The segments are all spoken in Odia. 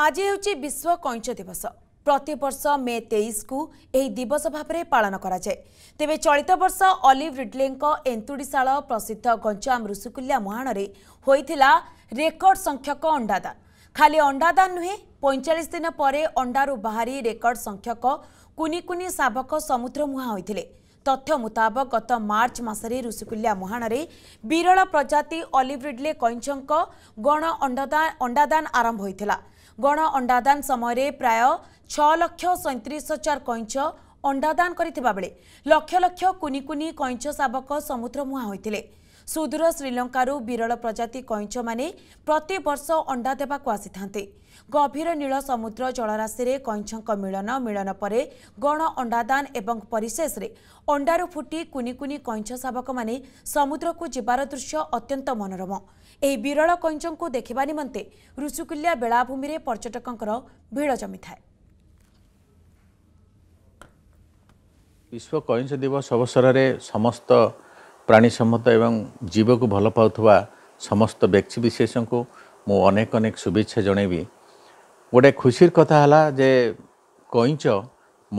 ଆଜି ହେଉଛି ବିଶ୍ୱ କଇଁଚ ଦିବସ ପ୍ରତିବର୍ଷ ମେ ତେଇଶକୁ ଏହି ଦିବସ ଭାବରେ ପାଳନ କରାଯାଏ ତେବେ ଚଳିତ ବର୍ଷ ଅଲିଭ୍ ରିଡ୍ଲେଙ୍କ ଏନ୍ତୁଡ଼ିଶାଳ ପ୍ରସିଦ୍ଧ ଗଞ୍ଜାମ ଋଷିକୁଲ୍ୟା ମୁହାଣରେ ହୋଇଥିଲା ରେକର୍ଡ ସଂଖ୍ୟକ ଅଣ୍ଡାଦାନ ଖାଲି ଅଣ୍ଡାଦାନ ନୁହେଁ ପଇଁଚାଳିଶ ଦିନ ପରେ ଅଣ୍ଡାରୁ ବାହାରି ରେକର୍ଡ ସଂଖ୍ୟକ କୁନି କୁନି ଶାବକ ସମୁଦ୍ର ମୁହାଁ ହୋଇଥିଲେ ତଥ୍ୟ ମୁତାବକ ଗତ ମାର୍ଚ୍ଚ ମାସରେ ଋଷିକୁଲ୍ୟା ମୁହାଣରେ ବିରଳ ପ୍ରଜାତି ଅଲିଭ୍ରିଡ୍ଲେ କଇଁଛଙ୍କ ଗଣ ଅଣ୍ଡାଦାନ ଆରମ୍ଭ ହୋଇଥିଲା ଗଣ ଅଣ୍ଡାଦାନ ସମୟରେ ପ୍ରାୟ ଛଅ ଲକ୍ଷ ସଇଁତିରିଶ ହଜାର କଇଁଚ ଅଣ୍ଡାଦାନ କରିଥିବାବେଳେ ଲକ୍ଷ ଲକ୍ଷ କୁନି କୁନି କଇଁଚ ଶାବକ ସମୁଦ୍ର ମୁହାଁ ହୋଇଥିଲେ ସୁଦୂର ଶ୍ରୀଲଙ୍କାରୁ ବିରଳ ପ୍ରଜାତି କଇଁଛମାନେ ପ୍ରତିବର୍ଷ ଅଣ୍ଡା ଦେବାକୁ ଆସିଥାନ୍ତି ଗଭୀର ନୀଳ ସମୁଦ୍ର ଜଳରାଶିରେ କଇଁଛଙ୍କ ମିଳନ ମିଳନ ପରେ ଗଣ ଅଣ୍ଡାଦାନ ଏବଂ ପରିଶେଷରେ ଅଣ୍ଡାରୁ ଫୁଟି କୁନି କୁନି କଇଁଛ ଶାବକମାନେ ସମୁଦ୍ରକୁ ଯିବାର ଦୃଶ୍ୟ ଅତ୍ୟନ୍ତ ମନୋରମ ଏହି ବିରଳ କଇଁଛଙ୍କୁ ଦେଖିବା ନିମନ୍ତେ ଋଷିକୁଲ୍ୟା ବେଳାଭୂମିରେ ପର୍ଯ୍ୟଟକଙ୍କର ଭିଡ଼ ଜମିଥାଏ ବିଶ୍ୱ କଇଁଛ ଦିବସ ଅବସରରେ ସମସ୍ତ ପ୍ରାଣୀ ସମ୍ମତ ଏବଂ ଜୀବକୁ ଭଲ ପାଉଥିବା ସମସ୍ତ ବ୍ୟକ୍ତିବିଶେଷଙ୍କୁ ମୁଁ ଅନେକ ଅନେକ ଶୁଭେଚ୍ଛା ଜଣେଇବି ଗୋଟେ ଖୁସିର କଥା ହେଲା ଯେ କଇଁଚ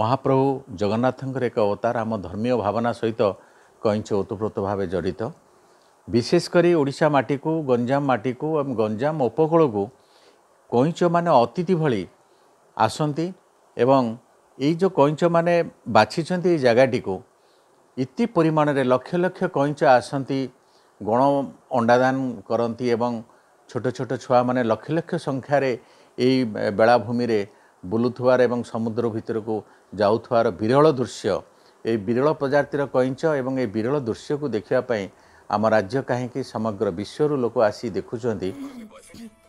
ମହାପ୍ରଭୁ ଜଗନ୍ନାଥଙ୍କର ଏକ ଅବତାର ଆମ ଧର୍ମୀୟ ଭାବନା ସହିତ କଇଁଚ ଓତପ୍ରୋତ ଭାବେ ଜଡ଼ିତ ବିଶେଷ କରି ଓଡ଼ିଶା ମାଟିକୁ ଗଞ୍ଜାମ ମାଟିକୁ ଏବଂ ଗଞ୍ଜାମ ଉପକୂଳକୁ କଇଁଚମାନେ ଅତିଥି ଭଳି ଆସନ୍ତି ଏବଂ ଏଇ ଯେଉଁ କଇଁଚମାନେ ବାଛିଛନ୍ତି ଏଇ ଜାଗାଟିକୁ ଏତେ ପରିମାଣରେ ଲକ୍ଷ ଲକ୍ଷ କଇଁଚ ଆସନ୍ତି ଗଣ ଅଣ୍ଡାଦାନ କରନ୍ତି ଏବଂ ଛୋଟ ଛୋଟ ଛୁଆମାନେ ଲକ୍ଷ ଲକ୍ଷ ସଂଖ୍ୟାରେ ଏଇ ବେଳାଭୂମିରେ ବୁଲୁଥିବାର ଏବଂ ସମୁଦ୍ର ଭିତରକୁ ଯାଉଥିବାର ବିରଳ ଦୃଶ୍ୟ ଏଇ ବିରଳ ପ୍ରଜାତିର କଇଁଚ ଏବଂ ଏ ବିରଳ ଦୃଶ୍ୟକୁ ଦେଖିବା ପାଇଁ ଆମ ରାଜ୍ୟ କାହିଁକି ସମଗ୍ର ବିଶ୍ୱରୁ ଲୋକ ଆସି ଦେଖୁଛନ୍ତି